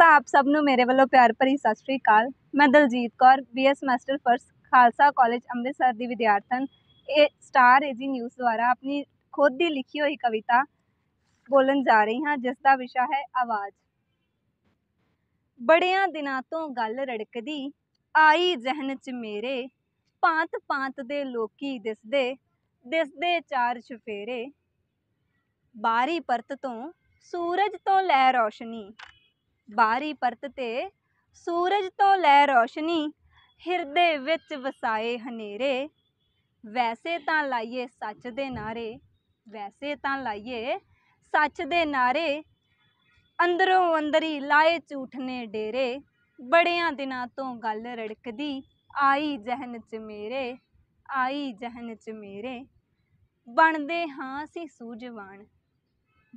ਤਾਂ ਆਪ ਸਭ ਨੂੰ ਮੇਰੇ ਵੱਲੋਂ ਪਿਆਰ ਭਰੀ ਸਤਿ ਸ੍ਰੀ ਅਕਾਲ ਮੈਂ Daljit Kaur BS master first Khalsa college Amritsar ਦੀ ਵਿਦਿਆਰਥਣ ਇਹ ਸਟਾਰ ਏਜੀ ਨਿਊਜ਼ ਦੁਆਰਾ ਆਪਣੀ ਖੁਦ ਦੀ ਲਿਖੀ ਹੋਈ ਕਵਿਤਾ ਬੋਲਣ ਜਾ ਰਹੀ ਹਾਂ ਜਿਸ ਦਾ ਵਿਸ਼ਾ ਹੈ ਆਵਾਜ਼ ਬੜਿਆਂ ਦਿਨਾਂ ਤੋਂ ਗੱਲ ਰੜਕਦੀ ਆਈ ਜ਼ਹਿਨ 'ਚ ਮੇਰੇ ਪਾਂਤ ਪਾਂਤ ਦੇ ਲੋਕੀ ਦਿਸਦੇ ਦਿਸਦੇ ਚਾਰ ਚਫੇਰੇ ਬਾਰੀ ਪਰਤ ਤੋਂ ਸੂਰਜ ਤੋਂ ਲੈ ਰੋਸ਼ਨੀ ਬਾਹਰੀ ਪਰਤ ਤੇ ਸੂਰਜ ਤੋਂ ਲੈ ਰੋਸ਼ਨੀ ਹਿਰਦੇ ਵਿੱਚ ਵਸਾਏ ਹਨੇਰੇ ਵੈਸੇ ਤਾਂ ਲਾਈਏ ਸੱਚ ਦੇ ਨਾਰੇ ਵੈਸੇ ਤਾਂ ਲਾਈਏ ਸੱਚ ਦੇ ਨਾਰੇ ਅੰਦਰੋਂ ਅੰਦਰੀ ਲਾਏ ਝੂਠ ਨੇ ਡੇਰੇ ਬੜਿਆਂ ਦਿਨਾਂ ਤੋਂ ਗੱਲ ਰੜਕਦੀ ਆਈ ਜਹਨ 'ਚ ਮੇਰੇ ਆਈ ਜਹਨ 'ਚ ਮੇਰੇ ਬਣਦੇ ਹਾਂ ਅਸੀਂ ਸੂਝਵਾਨ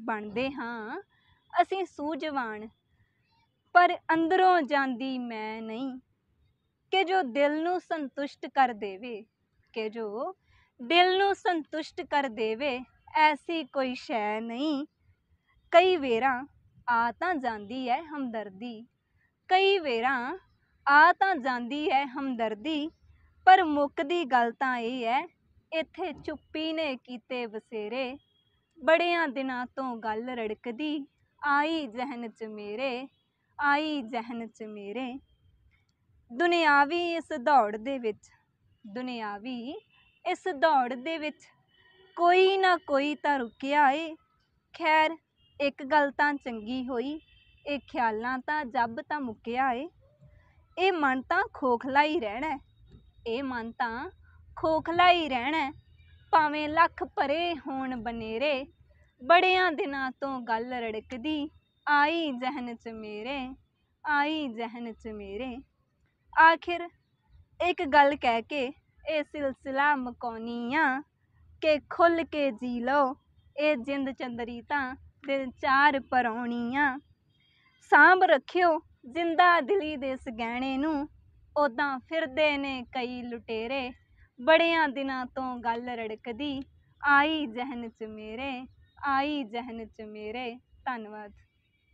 ਬਣਦੇ ਹਾਂ ਅਸੀਂ ਸੂਝਵਾਨ ਪਰ ਅੰਦਰੋਂ ਜਾਂਦੀ ਮੈਂ ਨਹੀਂ ਕਿ ਜੋ ਦਿਲ ਨੂੰ ਸੰਤੁਸ਼ਟ ਕਰ ਦੇਵੇ ਕਿ ਜੋ ਦਿਲ ਨੂੰ ਸੰਤੁਸ਼ਟ ਕਰ ਦੇਵੇ ਐਸੀ ਕੋਈ ਸ਼ੈ ਨਹੀਂ ਕਈ ਵੇਰਾਂ ਆ ਤਾਂ ਜਾਂਦੀ ਹੈ ਹਮਦਰਦੀ ਕਈ ਵੇਰਾਂ ਆ ਤਾਂ ਜਾਂਦੀ ਹੈ ਹਮਦਰਦੀ ਪਰ ਮੁੱਕਦੀ ਗੱਲ ਤਾਂ ਇਹ ਹੈ ਇੱਥੇ ਚੁੱਪੀ ਨੇ ਕੀਤੇ ਬਸੇਰੇ ਬੜਿਆਂ ਦਿਨਾਂ ਤੋਂ ਗੱਲ ਰੜਕਦੀ ਆਈ ਜ਼ਹਿਨ 'ਚ ਮੇਰੇ ਆਈ ਜ਼ਹਿਨ 'ਚ ਮੇਰੇ ਦੁਨਿਆਵੀ ਇਸ ਦੌੜ ਦੇ ਵਿੱਚ ਦੁਨਿਆਵੀ ਇਸ ਦੌੜ ਦੇ ਵਿੱਚ ਕੋਈ ਨਾ ਕੋਈ ਤਾਂ ਰੁਕਿਆ ਏ ਖੈਰ ਇੱਕ ਗੱਲ ਤਾਂ ਚੰਗੀ ਹੋਈ ਇਹ ਖਿਆਲਾਂ ਤਾਂ ਜੱਬ ਤਾਂ ਮੁੱਕਿਆ ਏ ਇਹ ਮਨ ਤਾਂ ਖੋਖਲਾ ਹੀ ਰਹਿਣਾ ਇਹ ਮਨ ਤਾਂ ਖੋਖਲਾ ਹੀ ਰਹਿਣਾ ਭਾਵੇਂ ਲੱਖ ਪਰੇ ਹੋਣ ਬਨੇਰੇ ਬੜਿਆਂ ਦਿਨਾਂ ਤੋਂ ਗੱਲ ਰੜਕਦੀ ਆਈ ਜ਼ਹਿਨ 'ਚ ਮੇਰੇ ਆਈ ਜ਼ਹਿਨ 'ਚ ਮੇਰੇ ਆਖਿਰ ਇੱਕ ਗੱਲ ਕਹਿ ਕੇ ਇਹ ਸਿਲਸਿਲਾ ਮਕਾਉਣੀਆਂ ਕਿ ਖੁੱਲ ਕੇ ਜੀ ਲਓ ਇਹ ਜਿੰਦ ਚੰਦਰੀ ਤਾਂ ਦਿਨ ਚਾਰ ਪਰੌਣੀਆਂ ਸਾਂਭ ਰੱਖਿਓ ਜ਼ਿੰਦਾ ਦਿਲੀ ਦੇ ਇਸ ਗਹਿਣੇ ਨੂੰ ਉਦਾਂ ਫਿਰਦੇ ਨੇ ਕਈ ਲੁਟੇਰੇ ਬੜਿਆਂ ਦਿਨਾਂ ਤੋਂ ਗੱਲ ਰੜਕਦੀ ਆਈ ਜ਼ਹਿਨ 'ਚ ਮੇਰੇ ਆਈ ਜ਼ਹਿਨ 'ਚ ਮੇਰੇ ਧੰਨਵਾਦ